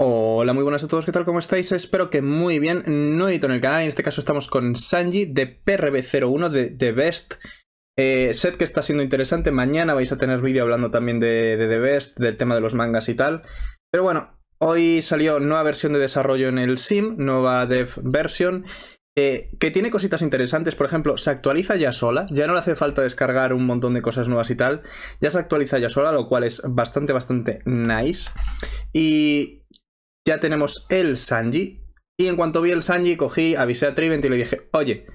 Hola, muy buenas a todos, ¿qué tal? ¿Cómo estáis? Espero que muy bien. No edito en el canal, en este caso estamos con Sanji de PRB01 de The Best. Eh, set que está siendo interesante, mañana vais a tener vídeo hablando también de, The Best, del tema de los mangas y tal. Pero bueno, hoy salió nueva versión de desarrollo en el Sim, nueva dev version, eh, que tiene cositas interesantes, por ejemplo, se actualiza ya sola, ya no le hace falta descargar un montón de cosas nuevas y tal, ya se actualiza ya sola, lo cual es bastante, bastante nice. Y ya tenemos el Sanji. Y en cuanto vi el Sanji, cogí, avisé a Trivent y le dije, oye,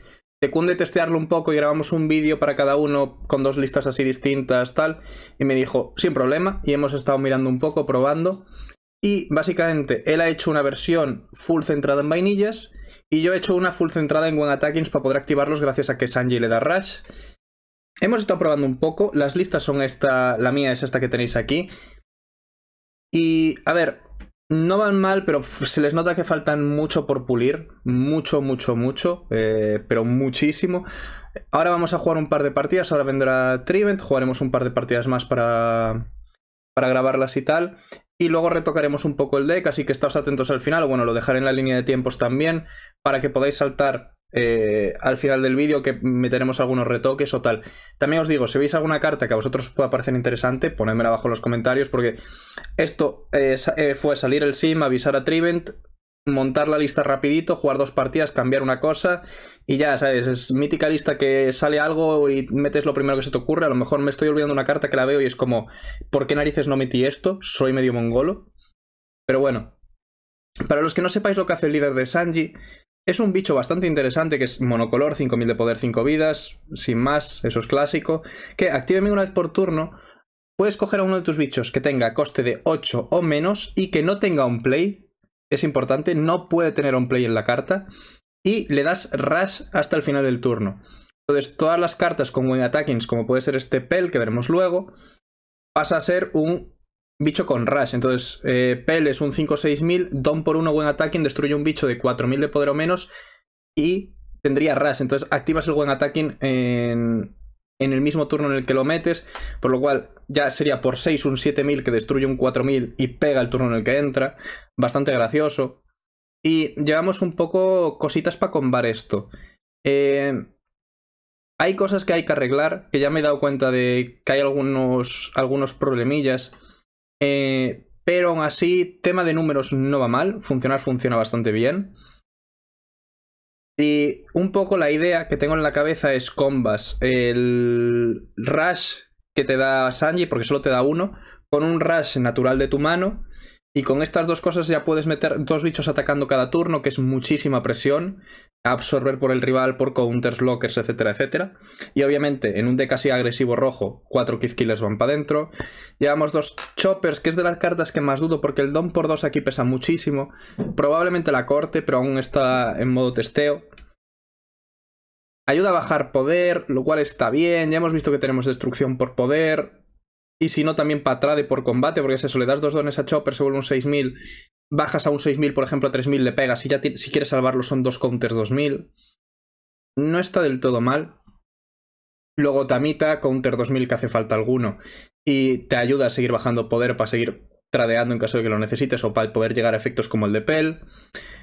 te cunde testearlo un poco y grabamos un vídeo para cada uno con dos listas así distintas, tal. Y me dijo, sin problema, y hemos estado mirando un poco, probando. Y básicamente, él ha hecho una versión full centrada en vainillas y yo he hecho una full centrada en One Attackings para poder activarlos gracias a que Sanji le da Rush. Hemos estado probando un poco, las listas son esta, la mía es esta que tenéis aquí. Y, a ver, no van mal, pero se les nota que faltan mucho por pulir. Mucho, mucho, mucho. Eh, pero muchísimo. Ahora vamos a jugar un par de partidas. Ahora vendrá Trivent. Jugaremos un par de partidas más para, para grabarlas y tal. Y luego retocaremos un poco el deck, así que estáos atentos al final. Bueno, lo dejaré en la línea de tiempos también, para que podáis saltar eh, al final del vídeo que meteremos algunos retoques o tal. También os digo, si veis alguna carta que a vosotros os pueda parecer interesante, ponedmela abajo en los comentarios porque esto eh, eh, fue salir el sim, avisar a Trivent, montar la lista rapidito, jugar dos partidas, cambiar una cosa y ya, ¿sabes? Es mítica lista que sale algo y metes lo primero que se te ocurre. A lo mejor me estoy olvidando una carta que la veo y es como, ¿por qué narices no metí esto? Soy medio mongolo. Pero bueno, para los que no sepáis lo que hace el líder de Sanji, es un bicho bastante interesante que es monocolor, 5000 de poder, 5 vidas, sin más, eso es clásico. Que active una vez por turno, puedes coger a uno de tus bichos que tenga coste de 8 o menos y que no tenga un play. Es importante, no puede tener un play en la carta. Y le das rush hasta el final del turno. Entonces, todas las cartas con Wing Attackings, como puede ser este Pel, que veremos luego, pasa a ser un bicho con Rush. Entonces, eh, Pel es un 5 mil, Don por 1 buen attacking, destruye un bicho de 4.000 de poder o menos y tendría Rush. Entonces, activas el buen attacking en, en el mismo turno en el que lo metes, por lo cual ya sería por 6 un 7.000 que destruye un 4.000 y pega el turno en el que entra. Bastante gracioso. Y llevamos un poco cositas para combar esto. Eh, hay cosas que hay que arreglar, que ya me he dado cuenta de que hay algunos, algunos problemillas. Eh, pero aún así, tema de números no va mal. Funcionar funciona bastante bien. Y un poco la idea que tengo en la cabeza es combas. El rush que te da Sanji, porque solo te da uno, con un rush natural de tu mano y con estas dos cosas ya puedes meter dos bichos atacando cada turno, que es muchísima presión, absorber por el rival, por counters, lockers, etcétera, etcétera. Y obviamente, en un deck así agresivo rojo, cuatro kizkiles van para adentro. Llevamos dos choppers, que es de las cartas que más dudo, porque el don por dos aquí pesa muchísimo. Probablemente la corte, pero aún está en modo testeo. Ayuda a bajar poder, lo cual está bien. Ya hemos visto que tenemos destrucción por poder y si no también para trade por combate, porque es eso, le das dos dones a Chopper, se vuelve un 6000, bajas a un 6000, por ejemplo, a 3000 le pegas y ya si quieres salvarlo son dos counters 2000. No está del todo mal. Luego Tamita, counter 2000 que hace falta alguno y te ayuda a seguir bajando poder para seguir tradeando en caso de que lo necesites o para poder llegar a efectos como el de Pell.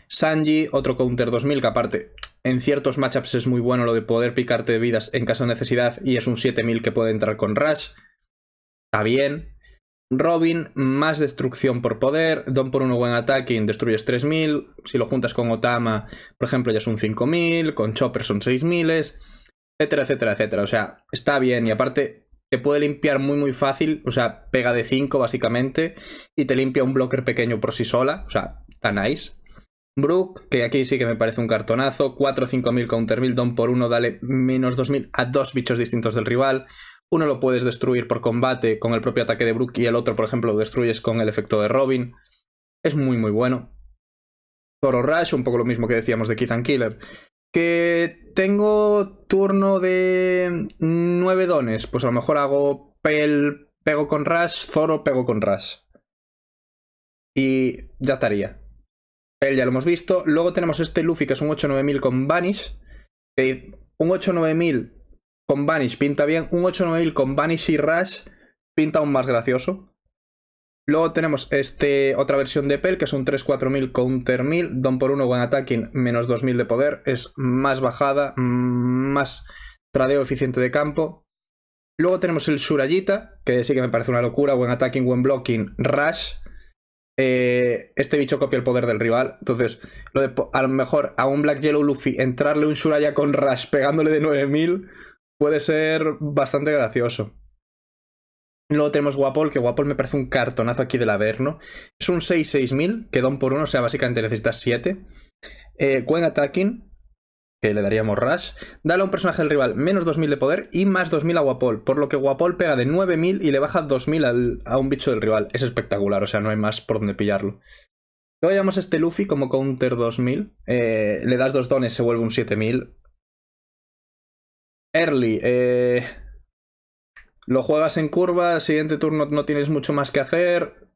Sanji, otro counter 2000 que aparte en ciertos matchups es muy bueno lo de poder picarte de vidas en caso de necesidad y es un 7000 que puede entrar con Rush. Está bien. Robin, más destrucción por poder. Don por uno buen attacking, destruyes 3000. Si lo juntas con Otama, por ejemplo, ya es un 5000. Con Chopper son 6000. Etcétera, etcétera, etcétera. O sea, está bien. Y aparte, te puede limpiar muy, muy fácil. O sea, pega de 5 básicamente. Y te limpia un blocker pequeño por sí sola. O sea, está nice. Brook, que aquí sí que me parece un cartonazo. 4, 5000 counter mil don por uno, dale menos 2000 a dos bichos distintos del rival. Uno lo puedes destruir por combate con el propio ataque de Brook y el otro, por ejemplo, lo destruyes con el efecto de Robin. Es muy, muy bueno. Zoro Rush, un poco lo mismo que decíamos de Keith and Killer. Que tengo turno de nueve dones. Pues a lo mejor hago pel, pego con Rush, Zoro, pego con Rush. Y ya estaría. Pel ya lo hemos visto. Luego tenemos este Luffy, que es un 8-9000 con Banish... un 8-9000 con Vanish pinta bien. Un 8-9000 con Vanish y Rush pinta aún más gracioso. Luego tenemos este, otra versión de Pel, que es un 3-4000 Counter 1000, Don por 1 buen Attacking, menos 2000 de poder. Es más bajada, más tradeo eficiente de campo. Luego tenemos el Surayita, que sí que me parece una locura. Buen attacking, buen blocking, rush. Eh, este bicho copia el poder del rival. Entonces, lo de, a lo mejor a un Black Yellow Luffy entrarle un Suraya con rush pegándole de 9000 puede ser bastante gracioso. Luego tenemos Guapol, que Wapol me parece un cartonazo aquí del Averno. Es un 6-6000, que don por uno, o sea, básicamente necesitas 7. Eh, Attacking, que le daríamos Rush. Dale a un personaje del rival menos 2000 de poder y más 2000 a Guapol, por lo que Guapol pega de 9000 y le baja 2000 a un bicho del rival. Es espectacular, o sea, no hay más por donde pillarlo. Luego llevamos este Luffy como counter 2000. Eh, le das dos dones, se vuelve un 7000. Early. Eh, lo juegas en curva, siguiente turno no tienes mucho más que hacer.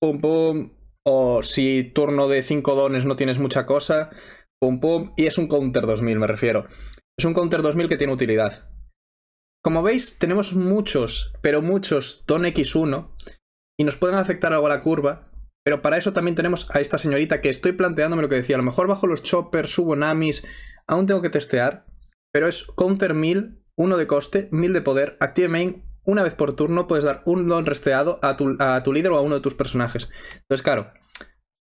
Pum, pum. O si turno de 5 dones no tienes mucha cosa. Pum, pum. Y es un counter 2000, me refiero. Es un counter 2000 que tiene utilidad. Como veis, tenemos muchos, pero muchos Don X1 y nos pueden afectar algo a la curva, pero para eso también tenemos a esta señorita que estoy planteándome lo que decía, a lo mejor bajo los choppers, subo namis, aún tengo que testear, pero es counter 1000, 1 de coste, 1000 de poder, active main. Una vez por turno puedes dar un don resteado a tu, líder o a uno de tus personajes. Entonces, claro,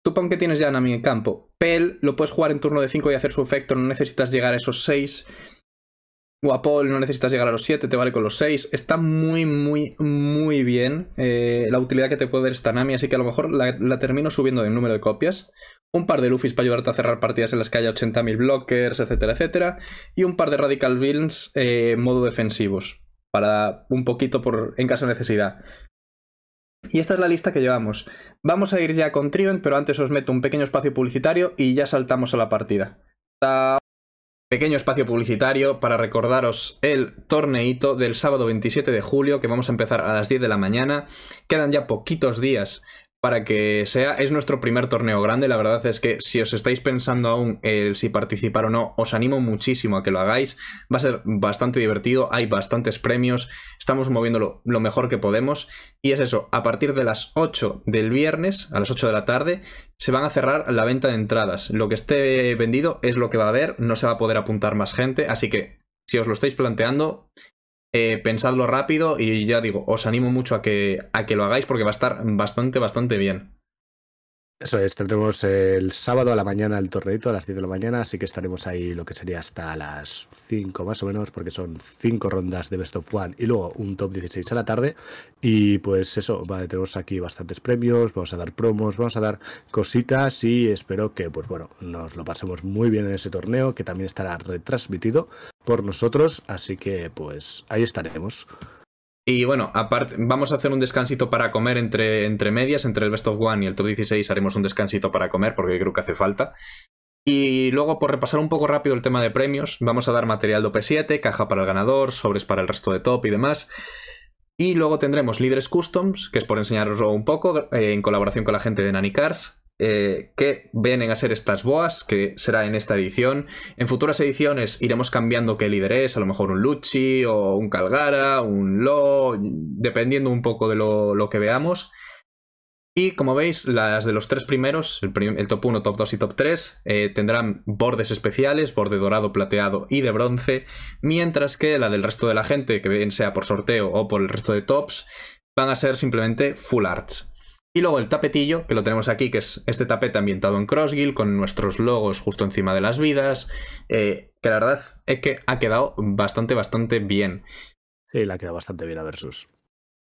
tú pon que tienes ya en en campo. Pel lo puedes jugar en turno de 5 y hacer su efecto, no necesitas llegar a esos 6. Guapol, no necesitas llegar a los 7, te vale con los 6. Está muy, muy, muy bien eh, la utilidad que te puede dar esta Nami, así que a lo mejor la, termino subiendo en número de copias. Un par de Luffys para ayudarte a cerrar partidas en las que haya 80.000 blockers, etcétera, etcétera. Y un par de Radical Villains eh, modo defensivos, para un poquito por, en caso de necesidad. Y esta es la lista que llevamos. Vamos a ir ya con Trivent, pero antes os meto un pequeño espacio publicitario y ya saltamos a la partida. Pequeño espacio publicitario para recordaros el torneito del sábado 27 de julio que vamos a empezar a las 10 de la mañana. Quedan ya poquitos días para que sea. Es nuestro primer torneo grande, la verdad es que si os estáis pensando aún el si participar o no, os animo muchísimo a que lo hagáis. Va a ser bastante divertido, hay bastantes premios, estamos moviéndolo lo mejor que podemos. Y es eso, a partir de las 8 del viernes, a las 8 de la tarde, se van a cerrar la venta de entradas. Lo que esté vendido es lo que va a haber, no se va a poder apuntar más gente, así que si os lo estáis planteando, eh, pensadlo rápido y ya digo, os animo mucho a que, a que lo hagáis porque va a estar bastante, bastante bien. Eso es, tendremos el sábado a la mañana el torneito a las 10 de la mañana, así que estaremos ahí lo que sería hasta las 5 más o menos, porque son 5 rondas de Best of One y luego un top 16 a la tarde. Y pues eso, a tenemos aquí bastantes premios, vamos a dar promos, vamos a dar cositas y espero que pues bueno, nos lo pasemos muy bien en ese torneo, que también estará retransmitido por nosotros, así que pues ahí estaremos. Y bueno, aparte, vamos a hacer un descansito para comer entre, entre medias, entre el Best of One y el Top 16 haremos un descansito para comer porque creo que hace falta. Y luego, por repasar un poco rápido el tema de premios, vamos a dar material de OP7, caja para el ganador, sobres para el resto de top y demás. Y luego tendremos líderes customs, que es por enseñaros un poco, eh, en colaboración con la gente de cars eh, que vienen a ser estas boas, que será en esta edición. En futuras ediciones iremos cambiando qué líder es, a lo mejor un Luchi o un Calgara, un Lo, dependiendo un poco de lo, que veamos. Y como veis, las de los tres primeros, el, top 1, top 2 y top 3, eh, tendrán bordes especiales, borde dorado, plateado y de bronce, mientras que la del resto de la gente, que bien sea por sorteo o por el resto de tops, van a ser simplemente full arts, y luego el tapetillo, que lo tenemos aquí, que es este tapete ambientado en Crossgill, con nuestros logos justo encima de las vidas, eh, que la verdad es que ha quedado bastante, bastante bien. Sí, la ha quedado bastante bien a Versus.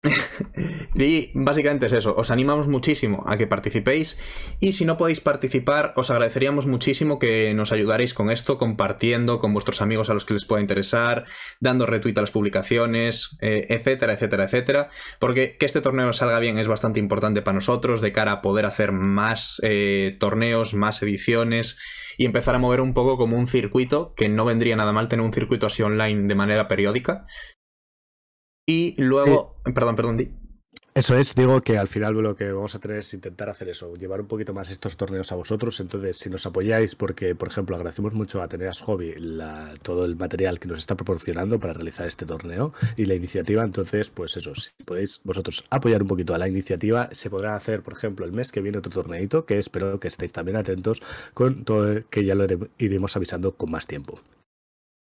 y básicamente es eso, os animamos muchísimo a que participéis y si no podéis participar os agradeceríamos muchísimo que nos ayudaréis con esto compartiendo con vuestros amigos a los que les pueda interesar, dando retweet a las publicaciones, eh, etcétera, etcétera, etcétera, porque que este torneo salga bien es bastante importante para nosotros de cara a poder hacer más eh, torneos, más ediciones y empezar a mover un poco como un circuito, que no vendría nada mal tener un circuito así online de manera periódica, y luego, perdón, perdón, di. Eso es, digo que al final lo que vamos a tener es intentar hacer eso, llevar un poquito más estos torneos a vosotros. Entonces, si nos apoyáis, porque, por ejemplo, agradecemos mucho a Teneas Hobby todo el material que nos está proporcionando para realizar este torneo y la iniciativa. Entonces, pues eso, si podéis vosotros apoyar un poquito a la iniciativa, se podrá hacer, por ejemplo, el mes que viene otro torneito, que espero que estéis también atentos con todo, que ya lo iremos avisando con más tiempo.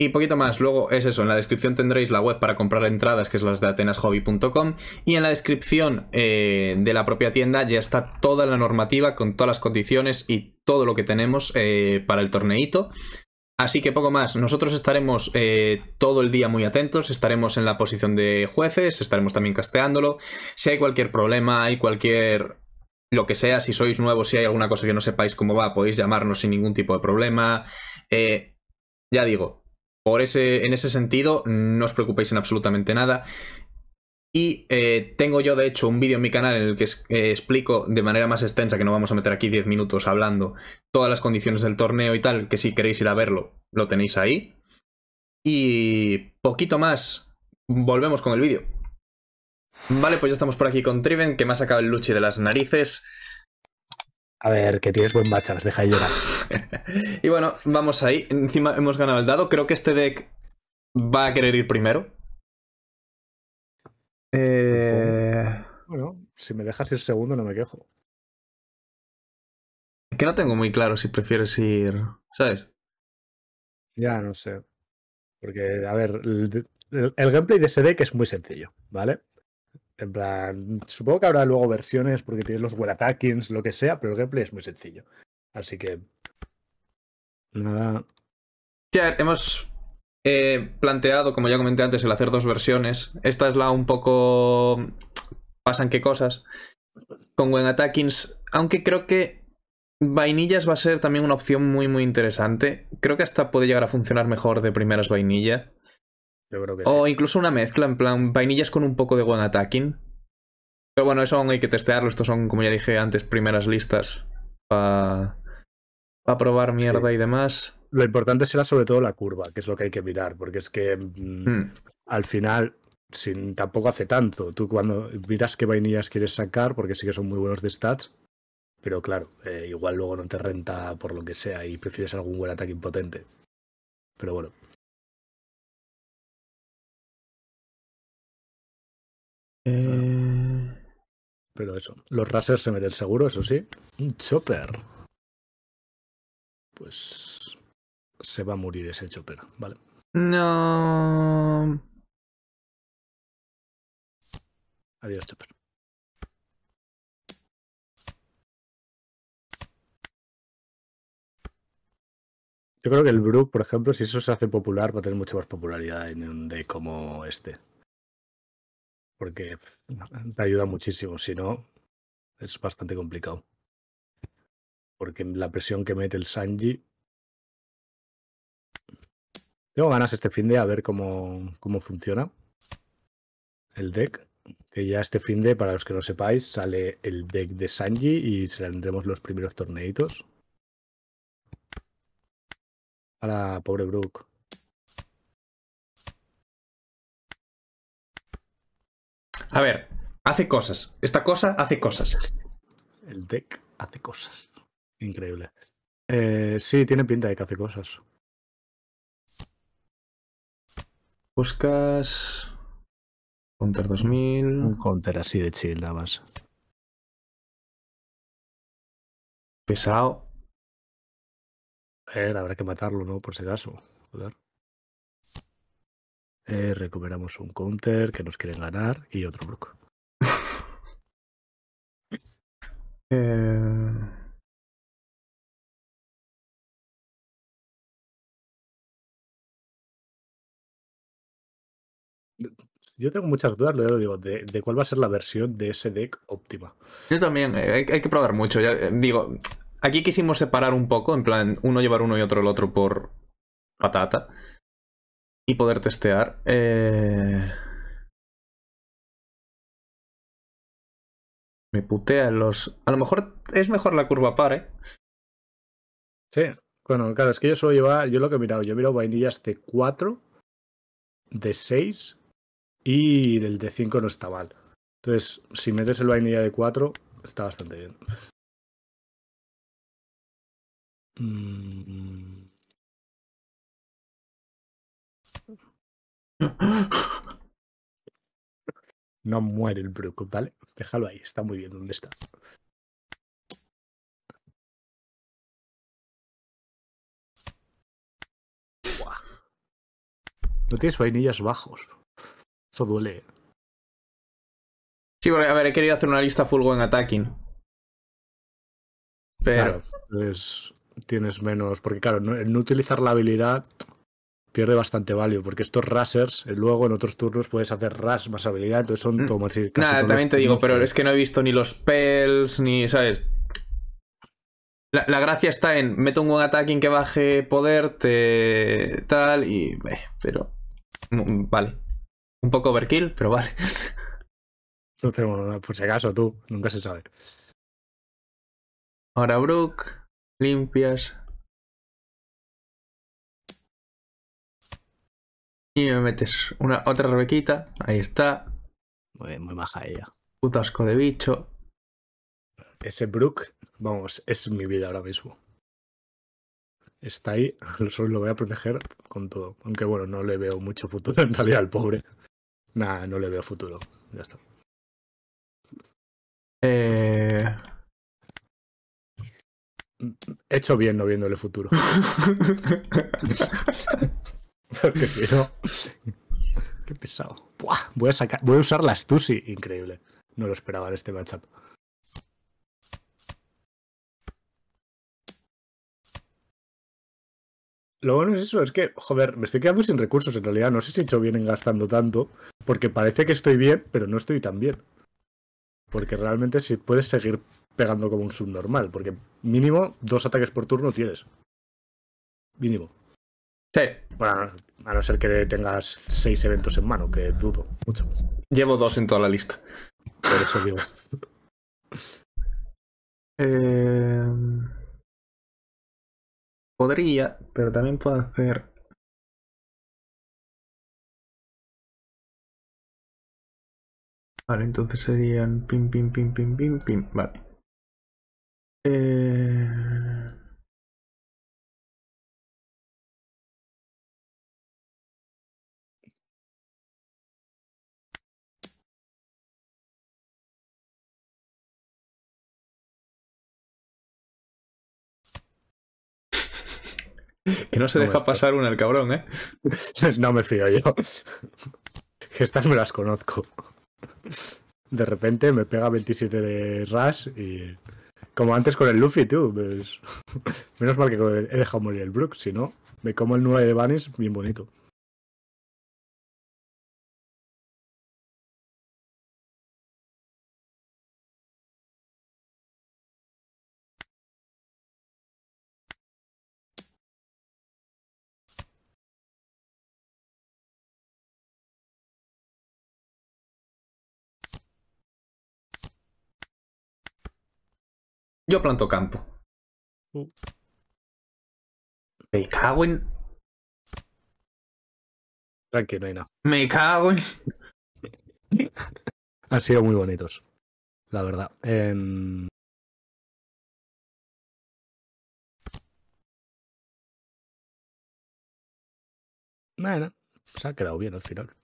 Y poquito más, luego es eso, en la descripción tendréis la web para comprar entradas, que es las de atenashobby.com, y en la descripción eh, de la propia tienda ya está toda la normativa con todas las condiciones y todo lo que tenemos eh, para el torneito. Así que poco más, nosotros estaremos eh, todo el día muy atentos, estaremos en la posición de jueces, estaremos también casteándolo. Si hay cualquier problema, hay cualquier lo que sea, si sois nuevos, si hay alguna cosa que no sepáis cómo va, podéis llamarnos sin ningún tipo de problema. ya digo, por ese, en ese sentido, no os preocupéis en absolutamente nada. Y eh, tengo yo, de hecho, un vídeo en mi canal en el que eh, explico de manera más extensa, que no vamos a meter aquí 10 minutos hablando, todas las condiciones del torneo y tal, que si queréis ir a verlo, lo tenéis ahí. Y poquito más, volvemos con el vídeo. Vale, pues ya estamos por aquí con Triven, que me ha sacado el luchi de las narices. A ver, que tienes buen bachas, deja llorar. y bueno, vamos ahí. Encima hemos ganado el dado. Creo que este deck va a querer ir primero. Eh, bueno, si me dejas ir segundo no me quejo. Es que no tengo muy claro si prefieres ir, ¿sabes? Ya, no sé. Porque, a ver, el, el gameplay de ese deck es muy sencillo, ¿vale? En plan, supongo que habrá luego versiones porque tienes los web attackings, lo que sea, pero el gameplay es muy sencillo. Así que. Nada. Ya, hemos eh, planteado, como ya comenté antes, el hacer dos versiones. Esta es la un poco. pasan qué cosas. Con Wen Attackings. Aunque creo que. Vainillas va a ser también una opción muy, muy interesante. Creo que hasta puede llegar a funcionar mejor de primeras vainilla o incluso una mezcla, en plan, vainillas con un poco de one attacking. Pero bueno, eso aún hay que testearlo. Estos son, como ya dije antes, primeras listas para probar mierda y demás. Lo importante será sobre todo la curva, que es lo que hay que mirar, porque es que mm, hmm. al final sin, tampoco hace tanto. Tú cuando miras qué vainillas quieres sacar, porque sí que son muy buenos de stats, pero claro, eh, igual luego no te renta por lo que sea y prefieres algún buen ataque impotente. Pero bueno, Eh, Pero eso, los razers se meten seguro, eso sí. Un chopper. Pues se va a morir ese chopper, ¿vale? No. Adiós, chopper. Yo creo que el Brook, por ejemplo, si eso se hace popular, va a tener mucha más popularidad en un deck como este porque te ayuda muchísimo, si no, es bastante complicado. Porque la presión que mete el Sanji... Tengo ganas este fin de a ver cómo, funciona el deck. Que ya este fin de, para los que no sepáis, sale el deck de Sanji y saldremos los primeros torneitos. A la pobre Brook A ver, hace cosas. Esta cosa hace cosas. El deck hace cosas. Increíble. Eh, sí, tiene pinta de que hace cosas. Buscas. Counter 2000. Un counter así de chill, dabas. Pesado. A ver, habrá que matarlo, ¿no? Por si acaso. Joder. Eh, recuperamos un counter que nos quieren ganar y otro bloque. Eh, yo tengo muchas dudas, lo digo, de, cuál va a ser la versión de ese deck óptima. Yo también, eh, hay, que probar mucho. digo, aquí quisimos separar un poco, en plan, uno llevar uno y otro el otro por patata y poder testear. Eh, me putea los. A lo mejor es mejor la curva par, ¿eh? Sí. Bueno, claro, es que yo suelo llevar, Yo lo que he mirado, yo he mirado vainillas de 4, de 6 y el de 5 no está mal. Entonces, si metes el vainilla de 4, está bastante bien. Mm, No muere el Brook, ¿vale? Déjalo ahí, está muy bien donde está. No tienes vainillas bajos. Eso duele. ¿eh? Sí, a ver, he querido hacer una lista go en attacking. Pero. Pues tienes menos. Porque, claro, no utilizar la habilidad pierde bastante value, porque estos rasers, eh, luego en otros turnos puedes hacer ras más habilidad, entonces son mm. como decir Nada, también te digo, pero es que no he visto ni los pels, ni, ¿sabes? La, gracia está en meto un buen en que baje poder, tal, y. Eh, pero. Mm, vale. Un poco overkill, pero vale. No tengo nada, por si acaso tú, nunca se sabe. Ahora Brook, limpias, Y me metes una otra Rebequita. Ahí está. Muy, baja maja ella. Putasco de bicho. Ese Brook, vamos, es mi vida ahora mismo. Está ahí, solo lo voy a proteger con todo. Aunque bueno, no le veo mucho futuro en realidad al pobre. Nada, no le veo futuro. Ya está. Eh. hecho bien no viéndole futuro. Porque no. Qué pesado. voy, a voy a usar la astusi Increíble. No lo esperaba en este matchup. Lo bueno es eso, es que, joder, me estoy quedando sin recursos en realidad. No sé si he hecho bien en gastando tanto, porque parece que estoy bien, pero no estoy tan bien. Porque realmente si puedes seguir pegando como un subnormal, porque mínimo dos ataques por turno tienes. Mínimo. Sí. Bueno, a no ser que tengas seis eventos en mano, que dudo mucho. Llevo dos en toda la lista. Por eso digo. eh... Podría, pero también puedo hacer. Vale, entonces serían pim, pim, pim, pim, pim, pim. Vale. Eh. Que no se deja pasar una el cabrón, ¿eh? No me fío yo. estas me las conozco. De repente me pega 27 de Rush y. Como antes con el Luffy, tú. Pues, menos mal que he dejado morir el Brook, si no, me como el 9 de Banis bien bonito. Yo planto campo. Mm. Me cago en. Tranquilo, no Me cago en. Han sido muy bonitos, la verdad. Em, bueno, se ha quedado bien al final.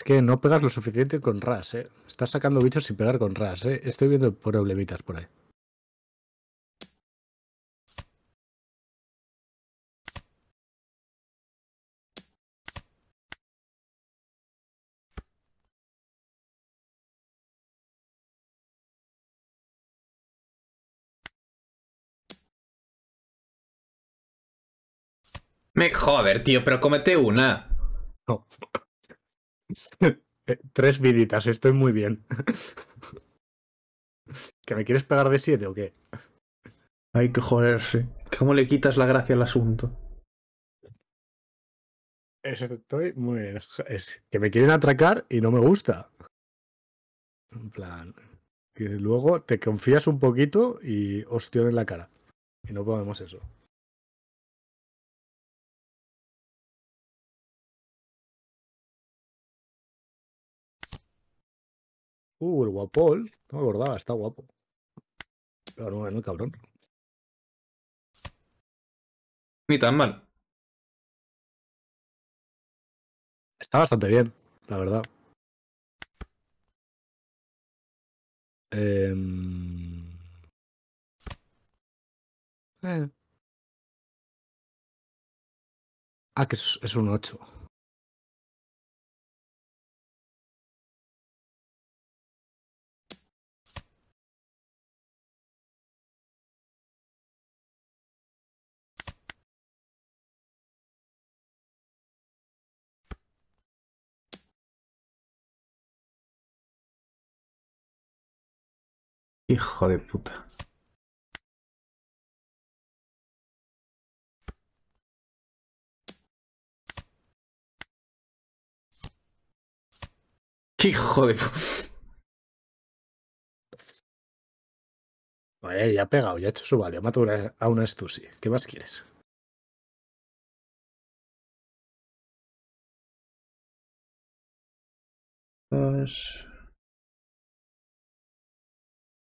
Es que no pegas lo suficiente con RAS, ¿eh? Estás sacando bichos sin pegar con RAS, ¿eh? Estoy viendo problemitas por ahí. Me, joder, tío, pero comete una. Eh, tres viditas, estoy muy bien. ¿Que me quieres pegar de siete o qué? Hay que joderse. ¿Cómo le quitas la gracia al asunto? Estoy muy bien. Es que me quieren atracar y no me gusta. En plan. Que luego te confías un poquito y ostión en la cara. Y no podemos eso. Uh, el guapol. No me acordaba, está guapo. Pero no, no, cabrón. Ni tan mal. Está bastante bien, la verdad. Eh... Eh. Ah, que es, es un ocho. Hijo de puta. hijo de puta! Oye, ya ha pegado, ya ha hecho su vale. Ha matado a una Stussy. ¿Qué más quieres? Pues,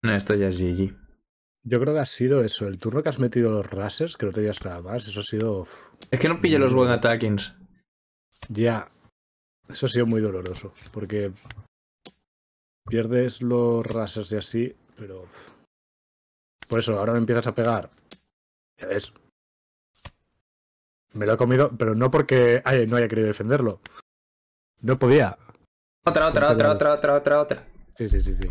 no, esto ya es GG. Yo creo que ha sido eso. El turno que has metido los rasers que no te nada más, eso ha sido. Es que no pille los buen attackings. Ya. Eso ha sido muy doloroso. Porque pierdes los rasers y así, pero. Por eso, ahora me empiezas a pegar. Ya ves. Me lo he comido, pero no porque Ay, no haya querido defenderlo. No podía. Otra, otra, otra, otra, otra, otra, otra. Sí, sí, sí, sí.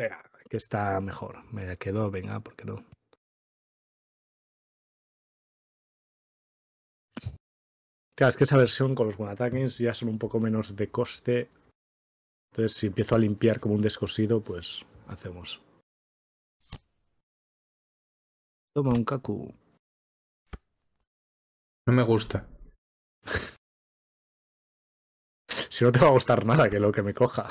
Venga, que está mejor. Me quedo, venga, porque no? Claro, es que esa versión con los ataques ya son un poco menos de coste. Entonces, si empiezo a limpiar como un descosido, pues hacemos. Toma un kaku. No me gusta. si no te va a gustar nada que lo que me coja.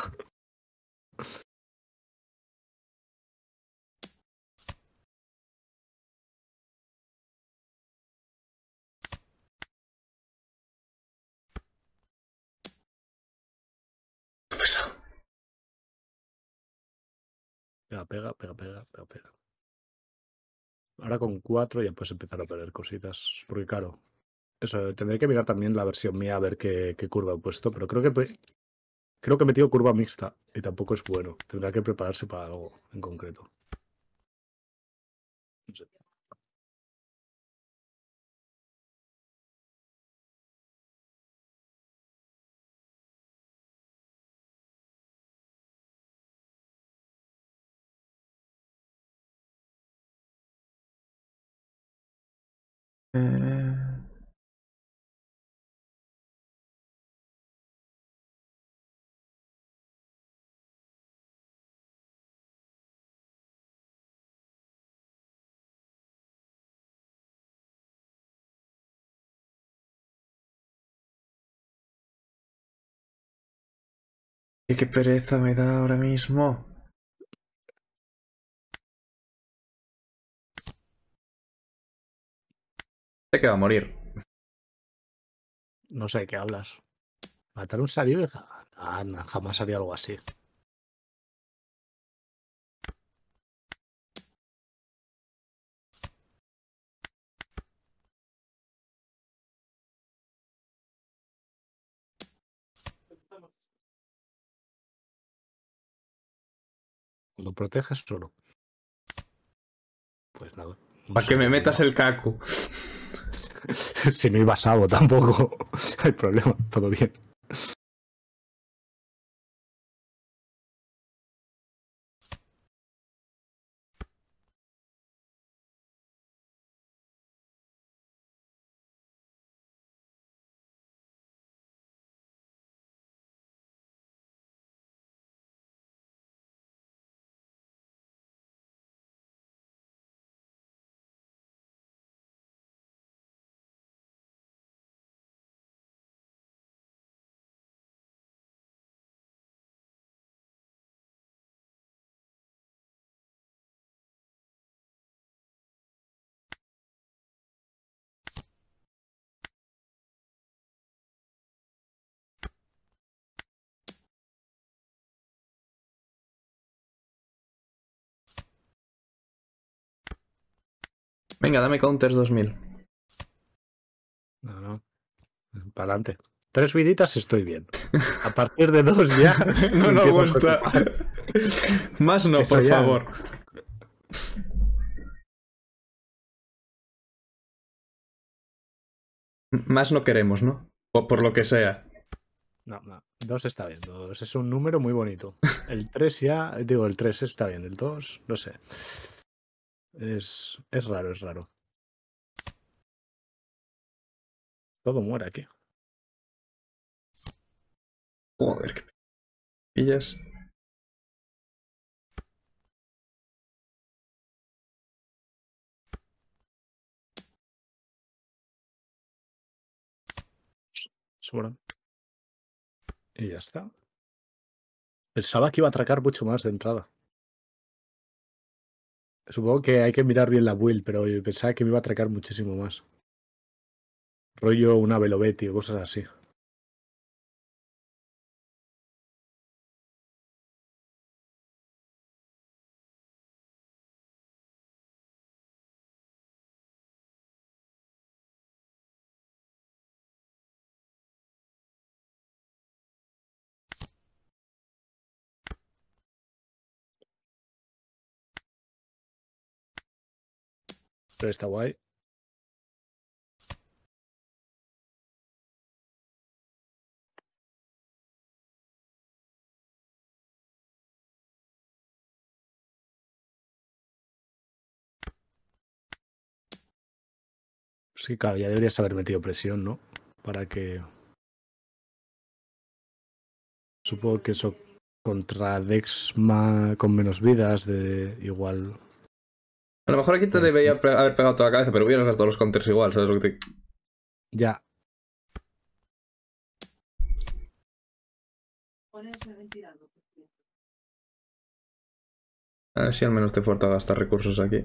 pega, pega, pega, pega, Ahora con cuatro ya puedes empezar a perder cositas. Porque claro, eso, tendré que mirar también la versión mía a ver qué, curva he puesto, pero creo que creo que he metido curva mixta y tampoco es bueno. Tendrá que prepararse para algo en concreto. Eh, qué pereza me da ahora mismo. que va a morir. No sé de qué hablas. ¿Matar un salió. Ah, jamás haría algo así. Lo proteges solo. Pues nada. Para que me metas el caco. si no iba algo tampoco, hay problema, todo bien. Venga, dame counters 2000. No, no. Para adelante. Tres viditas estoy bien. A partir de dos ya. no nos gusta. Más no, por favor. Más no queremos, ¿no? por lo que sea. No, no. Dos está bien. Dos es un número muy bonito. El tres ya. Digo, el tres está bien. El dos... no sé. Es, es raro, es raro. Todo muere aquí. Joder, qué pillas. Y ya está. Pensaba que iba a atracar mucho más de entrada. Supongo que hay que mirar bien la build, pero pensaba que me iba a atracar muchísimo más. Rollo una Velovetti o cosas así. Pero está guay. Sí, claro, ya deberías haber metido presión, ¿no? Para que. Supongo que eso contra Dex con menos vidas, de igual a lo mejor aquí te debería haber pegado toda la cabeza, pero hubieras gastado los counters igual, ¿sabes lo que te... Ya. A ver si al menos te forta a gastar recursos aquí.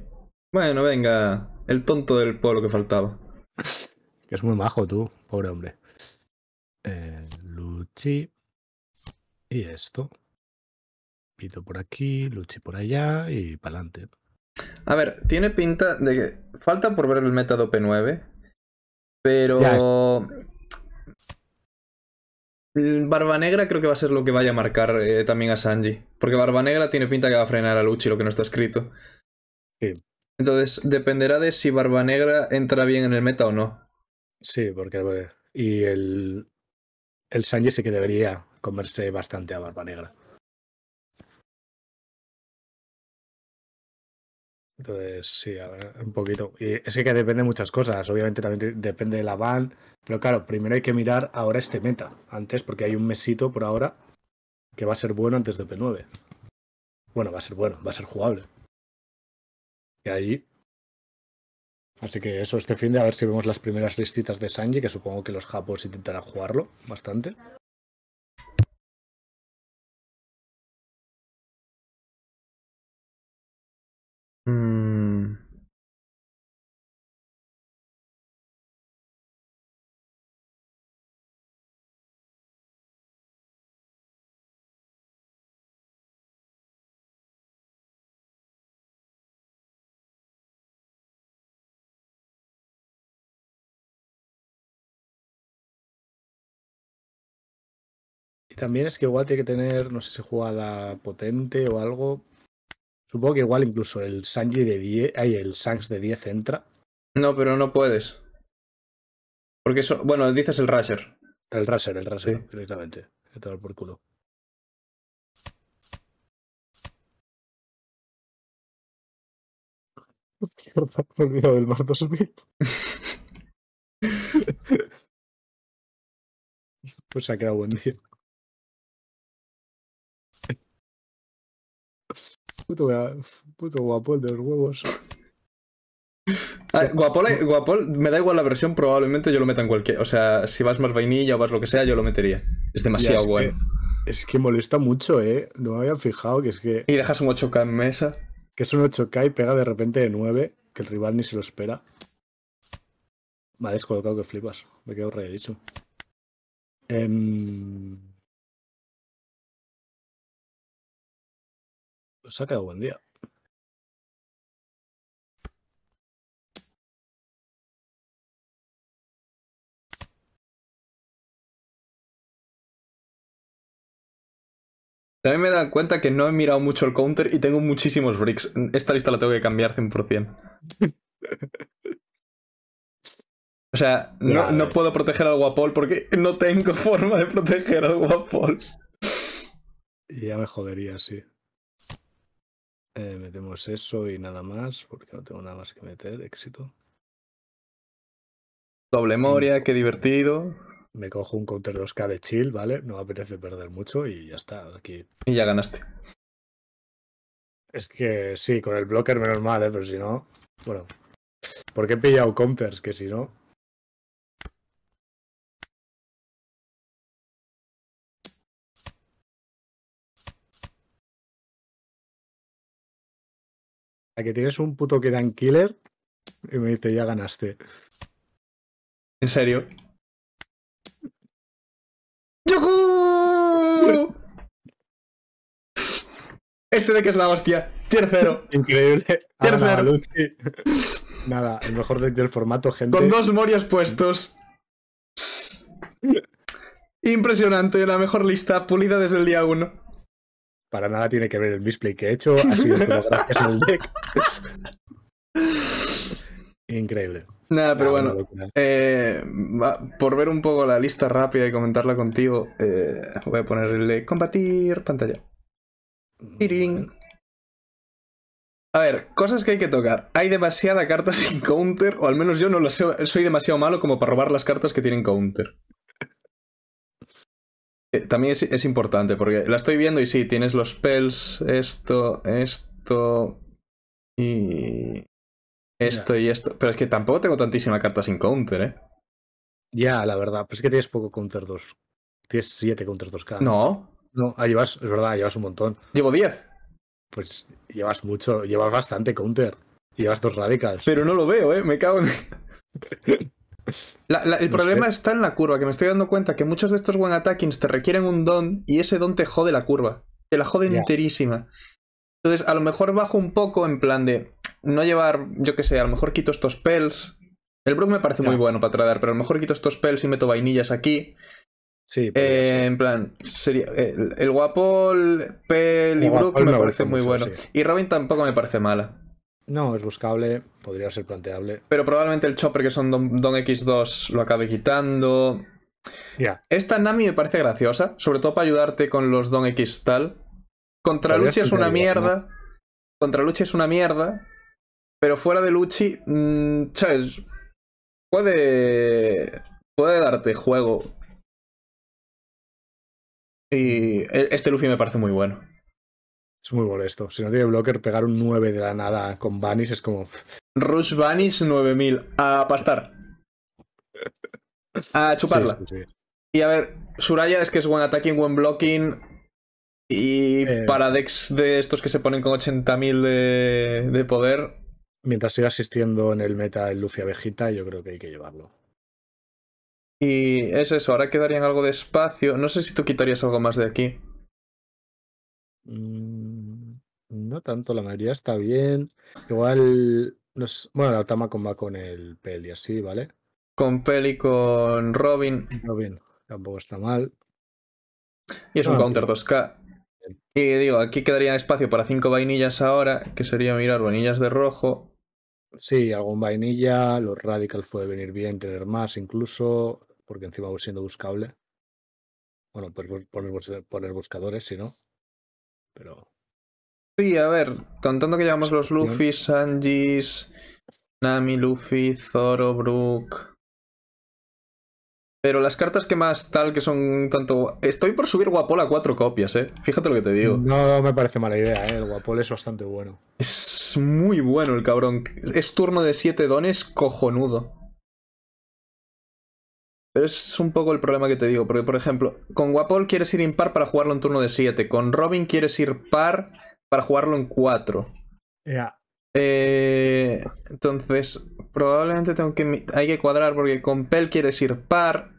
Bueno, venga. El tonto del pueblo que faltaba. Que es muy majo tú, pobre hombre. Eh, Luchi. Y esto. Pito por aquí, Luchi por allá y para adelante. A ver, tiene pinta de que falta por ver el meta de 9 pero Barba Negra creo que va a ser lo que vaya a marcar eh, también a Sanji, porque Barba Negra tiene pinta que va a frenar a Luchi, lo que no está escrito. Entonces, dependerá de si Barba Negra entra bien en el meta o no. Sí, porque y el el Sanji sí que debería comerse bastante a Barba Negra. Entonces, sí, un poquito. Y es que depende de muchas cosas. Obviamente también depende de la van. Pero claro, primero hay que mirar ahora este meta. Antes, porque hay un mesito por ahora que va a ser bueno antes de P9. Bueno, va a ser bueno, va a ser jugable. Y ahí. Así que eso, este fin de a ver si vemos las primeras listitas de Sanji, que supongo que los japos intentarán jugarlo bastante. También es que igual tiene que tener, no sé si jugada potente o algo. Supongo que igual incluso el Sanji de 10, ay, el Sanks de 10 entra. No, pero no puedes. Porque eso, bueno, dices el Rasher. El Rasher, el Rasher, directamente. Que te por culo. del pues se ha quedado buen día. Puto, puto guapol de los huevos. Ah, guapol, guapol, me da igual la versión, probablemente yo lo meta en cualquier. O sea, si vas más vainilla o vas lo que sea, yo lo metería. Es demasiado bueno. es que molesta mucho, ¿eh? No me había fijado que es que. Y dejas un 8K en mesa. Que es un 8K y pega de repente de 9, que el rival ni se lo espera. Vale, es descolocado que flipas. Me quedo re dicho. Se ha quedado buen día. También me he dado cuenta que no he mirado mucho el counter y tengo muchísimos bricks. Esta lista la tengo que cambiar 100%. o sea, no, puedo proteger al Wapol porque no tengo forma de proteger al Wapol. Y ya me jodería, sí. Eh, metemos eso y nada más, porque no tengo nada más que meter. Éxito. Doble Moria, qué divertido. Me cojo un counter 2K de chill, ¿vale? No me apetece perder mucho y ya está. Aquí. Y ya ganaste. Es que sí, con el blocker menos mal, ¿eh? Pero si no. Bueno. Porque he pillado counters, que si no. que tienes un puto que dan Killer y me dice, ya ganaste. ¿En serio? Pues este de que es la hostia. Tercero. Increíble. Tercero. Nada, el mejor deck del formato, gente. Con dos morias puestos. Impresionante, la mejor lista pulida desde el día 1. Para nada tiene que ver el misplay que he hecho, ha sido gracias deck. Increíble. Nada, pero bueno, eh, por ver un poco la lista rápida y comentarla contigo, eh, voy a ponerle combatir pantalla. A ver, cosas que hay que tocar. Hay demasiada cartas sin counter, o al menos yo no lo soy demasiado malo como para robar las cartas que tienen counter. Eh, también es, importante, porque la estoy viendo y sí, tienes los spells, esto, esto y esto y esto. Pero es que tampoco tengo tantísima carta sin counter, ¿eh? Ya, la verdad, Pero es que tienes poco counter 2. Tienes 7 counter 2 cada. No. No, ah, llevas, es verdad, llevas un montón. Llevo 10. Pues llevas mucho, llevas bastante counter. Llevas dos radicals. Pero no lo veo, ¿eh? Me cago en... el problema está en la curva, que me estoy dando cuenta que muchos de estos one attackings te requieren un don y ese don te jode la curva. Te la jode enterísima. Entonces, a lo mejor bajo un poco en plan de no llevar, yo que sé, a lo mejor quito estos pels. El Brook me parece muy bueno para tradar, pero a lo mejor quito estos pels y meto vainillas aquí. Sí, eh, en plan, sería, eh, el, el Guapol, Pel y Brook me parece, muy bueno. Y Robin tampoco me parece mala. No, es buscable, podría ser planteable. Pero probablemente el chopper que son Don, X2 lo acabe quitando. Ya. Esta Nami me parece graciosa, sobre todo para ayudarte con los Don X tal. Contra Luchi es una mierda. Contra Luchi es una mierda. Pero fuera de Luchi, mm, Puede. Puede darte juego. Y e-, este Luffy me parece muy bueno. Es muy molesto. Si no tiene blocker, pegar un 9 de la nada con Vanish es como. Rush Vanish 9000. A pastar. A chuparla. Y a ver, Suraya es que es buen attacking, buen blocking. Y eh. para decks de estos que se ponen con 80.000 de, de poder. Mientras siga asistiendo en el meta el lucia Abejita, yo creo que hay que llevarlo. Y es eso, ahora quedarían algo de espacio. No sé si tú quitarías algo más de aquí. Mm, no tanto, la mayoría está bien. Igual, bueno, la con va con el peli así, ¿vale? Con peli, con Robin. Robin, tampoco está mal. Y es un ah, counter 2K. Y digo, aquí quedaría espacio para cinco vainillas ahora, que sería mirar vainillas de rojo. Sí, algún vainilla, los radicals puede venir bien, tener más incluso, porque encima voy siendo buscable. Bueno, poner, poner buscadores, si no. Pero Sí, a ver, contando que llevamos los Luffy, Sanjis, Nami, Luffy, Zoro, Brook. Pero las cartas que más tal, que son tanto... Estoy por subir Guapol a cuatro copias, ¿eh? Fíjate lo que te digo. No, no me parece mala idea, ¿eh? El Guapol es bastante bueno. Es muy bueno el cabrón. Es turno de siete dones cojonudo. Pero es un poco el problema que te digo, porque por ejemplo, con Guapol quieres ir impar para jugarlo en turno de 7, con Robin quieres ir par para jugarlo en 4. Ya. Eh, entonces, probablemente tengo que. Hay que cuadrar porque con Pel quieres ir par.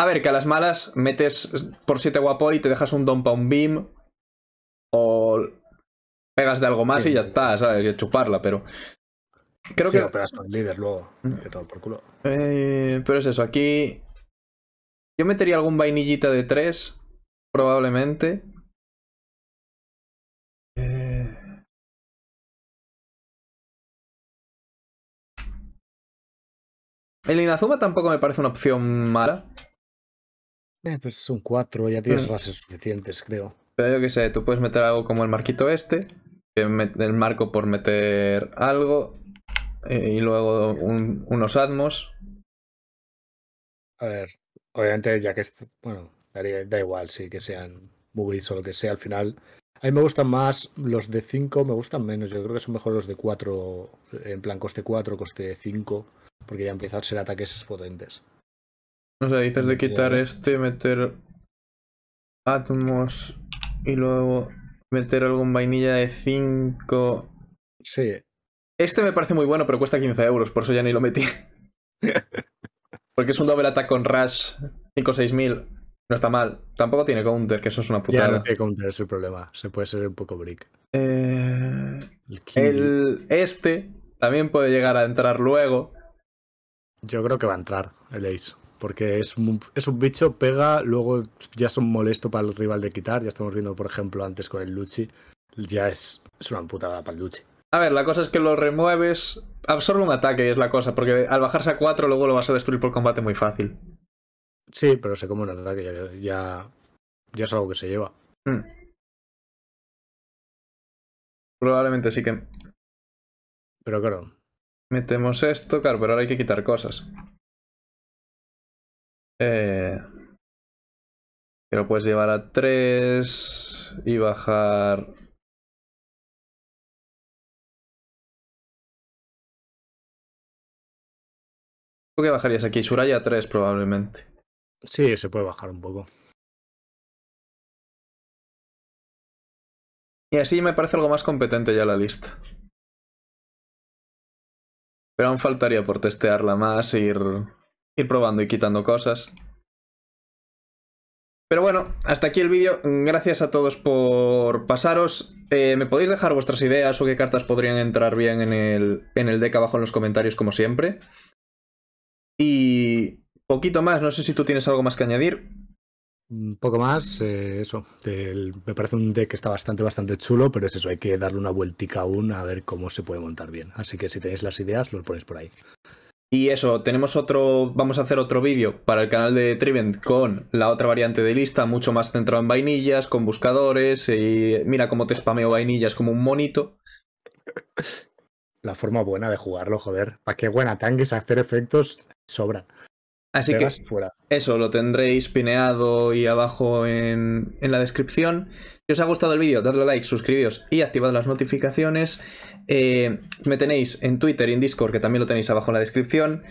A ver, que a las malas metes por 7 guapo y te dejas un para un Beam. O pegas de algo más y ya está, ¿sabes? Y chuparla, pero. Creo sí, que. pegas con líder luego. Mm. por culo. Eh, pero es eso, aquí. Yo metería algún vainillita de 3, probablemente. El Inazuma tampoco me parece una opción mala. Eh, pues son cuatro, ya tienes mm. razas suficientes, creo. Pero yo qué sé, tú puedes meter algo como el marquito este, el marco por meter algo, eh, y luego un, unos atmos. A ver, obviamente ya que... Bueno, da igual, si que sean movies o lo que sea, al final... A mí me gustan más los de 5, me gustan menos. Yo creo que son mejor los de 4, en plan coste 4, coste 5. Porque ya empezado a ser ataques potentes. O sea, dices de quitar este, meter Atmos y luego meter algún vainilla de 5. Sí. Este me parece muy bueno, pero cuesta 15 euros, por eso ya ni lo metí. Porque es un doble ataque con Rush 5-6 mil. No está mal. Tampoco tiene counter, que eso es una putada. Ya no tiene counter, es el problema. Se puede ser un poco brick. Eh, este también puede llegar a entrar luego. Yo creo que va a entrar el Ace. Porque es un, bicho, pega, luego ya es un molesto para el rival de quitar. Ya estamos viendo, por ejemplo, antes con el Luchi. Ya es, es una putada para el Luchi. A ver, la cosa es que lo remueves, absorbe un ataque, es la cosa, porque al bajarse a 4 luego lo vas a destruir por combate muy fácil. Sí, pero se come un ataque, ya, ya, es algo que se lleva. Hmm. Probablemente sí que. Pero claro, Metemos esto, claro, pero ahora hay que quitar cosas. Eh, lo puedes llevar a 3 y bajar... ¿Qué bajarías aquí? Suraya 3 probablemente. Sí, se puede bajar un poco. Y así me parece algo más competente ya la lista aún faltaría por testearla más, ir, ir probando y quitando cosas. Pero bueno, hasta aquí el vídeo. Gracias a todos por pasaros. Eh, me podéis dejar vuestras ideas o qué cartas podrían entrar bien en el, en el deck abajo en los comentarios, como siempre. Y poquito más, no sé si tú tienes algo más que añadir. Un poco más, eh, eso. me parece un deck que está bastante, bastante chulo, pero es eso, hay que darle una vueltica aún a ver cómo se puede montar bien. Así que si tenéis las ideas, lo ponéis por ahí. Y eso, tenemos otro, vamos a hacer otro vídeo para el canal de Trivent con la otra variante de lista, mucho más centrado en vainillas, con buscadores, y mira cómo te spameo vainillas como un monito. La forma buena de jugarlo, joder. ¿Para qué buena tangues hacer efectos? Sobra. Así que eso lo tendréis pineado y abajo en, la descripción. Si os ha gustado el vídeo, dadle like, suscribíos y activad las notificaciones. Eh, me tenéis en Twitter y en Discord, que también lo tenéis abajo en la descripción.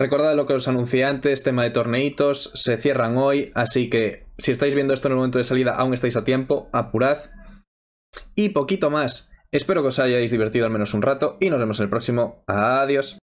Recordad lo que os anuncié antes, tema de torneitos, se cierran hoy, así que si estáis viendo esto en el momento de salida, aún estáis a tiempo, apurad. Y poquito más. Espero que os hayáis divertido al menos un rato y nos vemos en el próximo. Adiós.